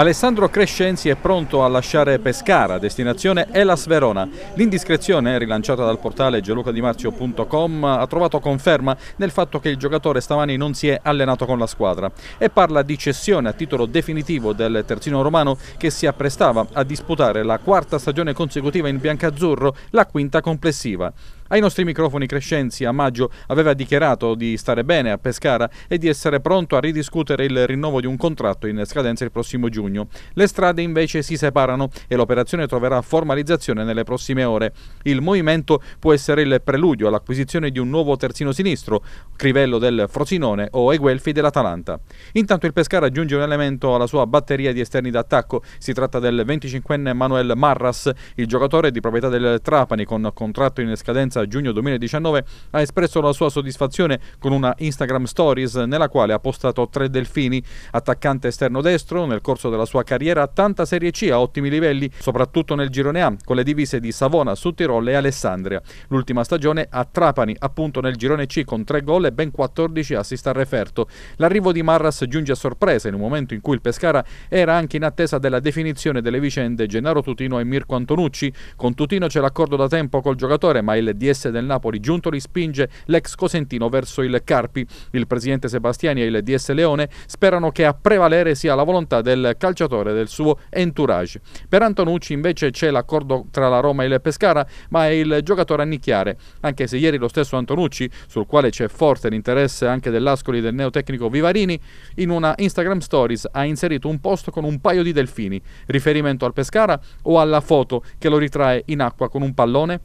Alessandro Crescenzi è pronto a lasciare Pescara, destinazione Elas Verona. L'indiscrezione, rilanciata dal portale gelucadimarzio.com, ha trovato conferma nel fatto che il giocatore stamani non si è allenato con la squadra e parla di cessione a titolo definitivo del terzino romano che si apprestava a disputare la quarta stagione consecutiva in biancazzurro, la quinta complessiva. Ai nostri microfoni Crescenzi a maggio aveva dichiarato di stare bene a Pescara e di essere pronto a ridiscutere il rinnovo di un contratto in scadenza il prossimo giugno. Le strade invece si separano e l'operazione troverà formalizzazione nelle prossime ore. Il movimento può essere il preludio all'acquisizione di un nuovo terzino sinistro, Crivello del Frosinone o Eguelfi dell'Atalanta. Intanto il Pescara aggiunge un elemento alla sua batteria di esterni d'attacco. Si tratta del 25enne Manuel Marras, il giocatore di proprietà del Trapani con contratto in scadenza Valenza, giugno 2019, ha espresso la sua soddisfazione con una Instagram Stories nella quale ha postato tre delfini, attaccante esterno destro, nel corso della sua carriera tanta Serie C a ottimi livelli, soprattutto nel girone A, con le divise di Savona, Suttirol e Alessandria. L'ultima stagione a Trapani, appunto nel girone C con tre gol e ben 14 assist al referto. L'arrivo di Marras giunge a sorpresa in un momento in cui il Pescara era anche in attesa della definizione delle vicende Gennaro Tutino e Mirko Antonucci. Con Tutino c'è l'accordo da tempo col giocatore, ma il 10 DS del Napoli. Giunto spinge l'ex Cosentino verso il Carpi. Il presidente Sebastiani e il DS Leone sperano che a prevalere sia la volontà del calciatore e del suo entourage. Per Antonucci invece c'è l'accordo tra la Roma e il Pescara, ma è il giocatore a nicchiare, anche se ieri lo stesso Antonucci, sul quale c'è forte l'interesse anche dell'Ascoli del neotecnico Vivarini, in una Instagram Stories ha inserito un post con un paio di delfini, riferimento al Pescara o alla foto che lo ritrae in acqua con un pallone?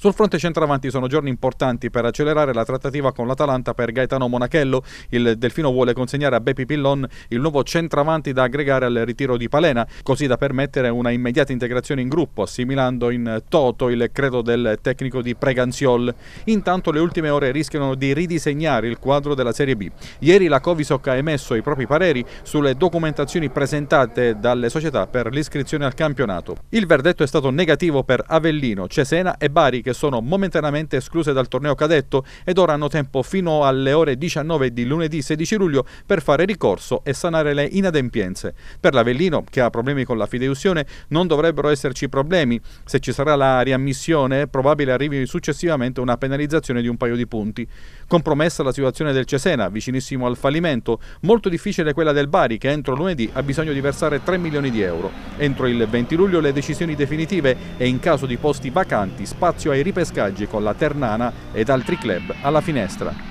Sul fronte centravanti sono giorni importanti per accelerare la trattativa con l'Atalanta per Gaetano Monachello. Il Delfino vuole consegnare a Beppi Pillon il nuovo centravanti da aggregare al ritiro di Palena, così da permettere una immediata integrazione in gruppo, assimilando in toto il credo del tecnico di Preganziol. Intanto le ultime ore rischiano di ridisegnare il quadro della Serie B. Ieri la Covisoc ha emesso i propri pareri sulle documentazioni presentate dalle società per l'iscrizione al campionato. Il verdetto è stato negativo per Avellino, Cesena e Bari che sono momentaneamente escluse dal torneo cadetto ed ora hanno tempo fino alle ore 19 di lunedì 16 luglio per fare ricorso e sanare le inadempienze. Per l'Avellino, che ha problemi con la fideiussione, non dovrebbero esserci problemi. Se ci sarà la riammissione, è probabile arrivi successivamente una penalizzazione di un paio di punti. Compromessa la situazione del Cesena, vicinissimo al fallimento, molto difficile quella del Bari, che entro lunedì ha bisogno di versare 3 milioni di euro. Entro il 20 luglio le decisioni definitive e in caso di posti vacanti spazio ai ai ripescaggi con la Ternana ed altri club alla finestra.